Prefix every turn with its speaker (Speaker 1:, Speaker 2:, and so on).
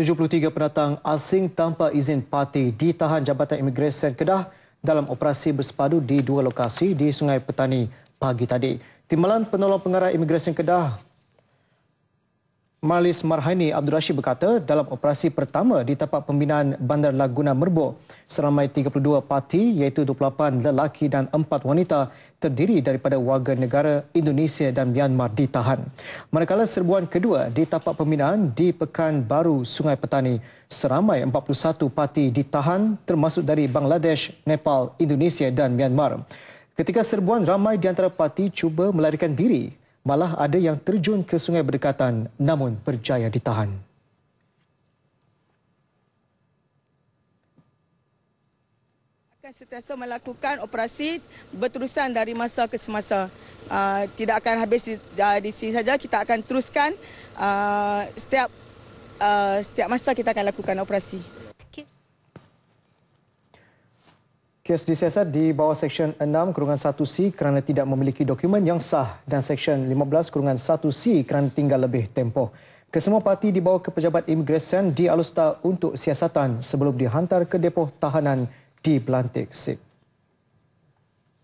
Speaker 1: 73 pendatang asing tanpa izin parti ditahan Jabatan Imigresen Kedah dalam operasi bersepadu di dua lokasi di Sungai Petani pagi tadi. Timbalan Penolong Pengarah Imigresen Kedah Malis Marhaini Abdul Rashid berkata dalam operasi pertama di tapak pembinaan Bandar Laguna Merbok, seramai 32 parti iaitu 28 lelaki dan 4 wanita terdiri daripada warga negara Indonesia dan Myanmar ditahan. Manakala serbuan kedua di tapak pembinaan di Pekan Baru Sungai Petani, seramai 41 parti ditahan termasuk dari Bangladesh, Nepal, Indonesia dan Myanmar. Ketika serbuan ramai di antara parti cuba melarikan diri malah ada yang terjun ke sungai berdekatan namun berjaya ditahan.
Speaker 2: Akan sentiasa melakukan operasi berterusan dari masa ke semasa. Ah, tidak akan habis ah, di, sini saja, kita akan teruskan ah, setiap setiap masa kita akan lakukan operasi.
Speaker 1: Kes disiasat di bawah Seksyen 6 Kurungan 1C kerana tidak memiliki dokumen yang sah dan Seksyen 15 Kurungan 1C kerana tinggal lebih tempoh. Kesemua parti dibawa ke pejabat imigresen di Alustar untuk siasatan sebelum dihantar ke depoh tahanan di Pelantik Sip.